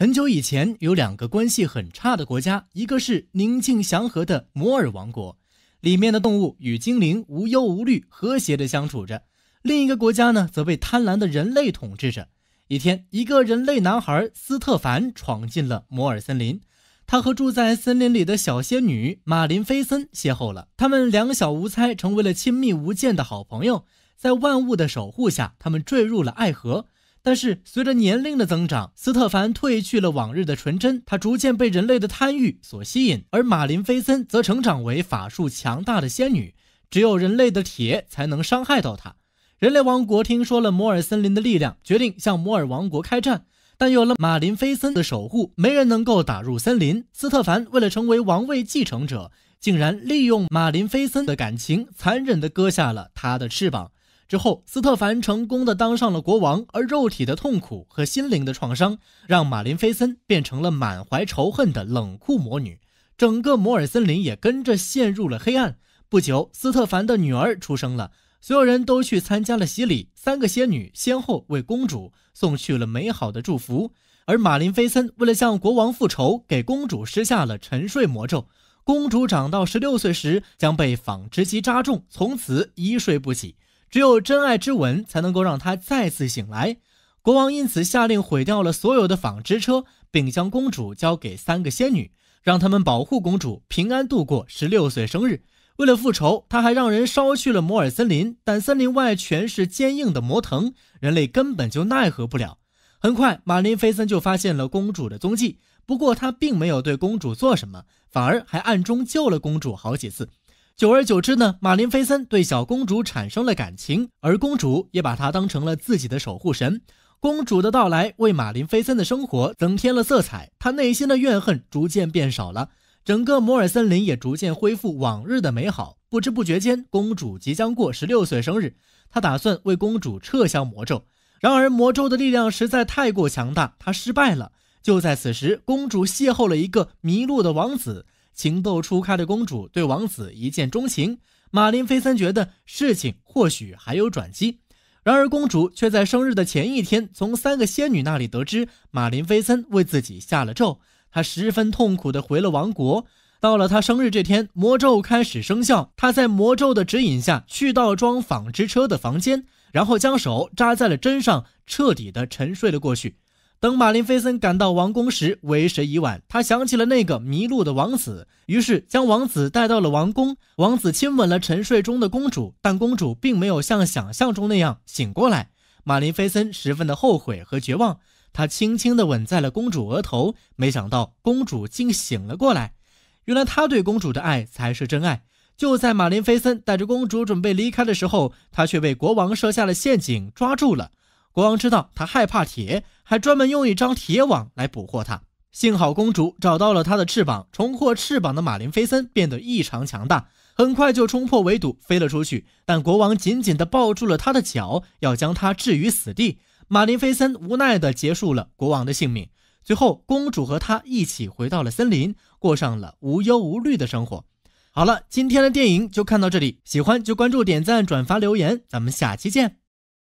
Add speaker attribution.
Speaker 1: 很久以前，有两个关系很差的国家，一个是宁静祥和的摩尔王国，里面的动物与精灵无忧无虑、和谐的相处着；另一个国家呢，则被贪婪的人类统治着。一天，一个人类男孩斯特凡闯进了摩尔森林，他和住在森林里的小仙女马林菲森邂逅了，他们两小无猜，成为了亲密无间的好朋友。在万物的守护下，他们坠入了爱河。但是随着年龄的增长，斯特凡褪去了往日的纯真，他逐渐被人类的贪欲所吸引，而马林菲森则成长为法术强大的仙女，只有人类的铁才能伤害到她。人类王国听说了摩尔森林的力量，决定向摩尔王国开战，但有了马林菲森的守护，没人能够打入森林。斯特凡为了成为王位继承者，竟然利用马林菲森的感情，残忍地割下了她的翅膀。之后，斯特凡成功的当上了国王，而肉体的痛苦和心灵的创伤让马林菲森变成了满怀仇恨的冷酷魔女，整个摩尔森林也跟着陷入了黑暗。不久，斯特凡的女儿出生了，所有人都去参加了洗礼，三个仙女先后为公主送去了美好的祝福，而马林菲森为了向国王复仇，给公主施下了沉睡魔咒，公主长到十六岁时将被纺织机扎中，从此一睡不起。只有真爱之吻才能够让他再次醒来。国王因此下令毁掉了所有的纺织车，并将公主交给三个仙女，让他们保护公主，平安度过十六岁生日。为了复仇，他还让人烧去了摩尔森林，但森林外全是坚硬的魔藤，人类根本就奈何不了。很快，马林菲森就发现了公主的踪迹，不过他并没有对公主做什么，反而还暗中救了公主好几次。久而久之呢，马林菲森对小公主产生了感情，而公主也把她当成了自己的守护神。公主的到来为马林菲森的生活增添了色彩，他内心的怨恨逐渐变少了。整个摩尔森林也逐渐恢复往日的美好。不知不觉间，公主即将过十六岁生日，他打算为公主撤销魔咒。然而，魔咒的力量实在太过强大，他失败了。就在此时，公主邂逅了一个迷路的王子。情窦初开的公主对王子一见钟情，马林菲森觉得事情或许还有转机。然而，公主却在生日的前一天，从三个仙女那里得知马林菲森为自己下了咒。她十分痛苦的回了王国。到了她生日这天，魔咒开始生效。她在魔咒的指引下，去到装纺织车的房间，然后将手扎在了针上，彻底的沉睡了过去。等马林菲森赶到王宫时，为时已晚。他想起了那个迷路的王子，于是将王子带到了王宫。王子亲吻了沉睡中的公主，但公主并没有像想象中那样醒过来。马林菲森十分的后悔和绝望，他轻轻地吻在了公主额头，没想到公主竟醒了过来。原来他对公主的爱才是真爱。就在马林菲森带着公主准备离开的时候，他却被国王设下了陷阱，抓住了。国王知道他害怕铁，还专门用一张铁网来捕获他。幸好公主找到了他的翅膀，重获翅膀的马林菲森变得异常强大，很快就冲破围堵飞了出去。但国王紧紧地抱住了他的脚，要将他置于死地。马林菲森无奈地结束了国王的性命。最后，公主和他一起回到了森林，过上了无忧无虑的生活。好了，今天的电影就看到这里，喜欢就关注、点赞、转发、留言，咱们下期见。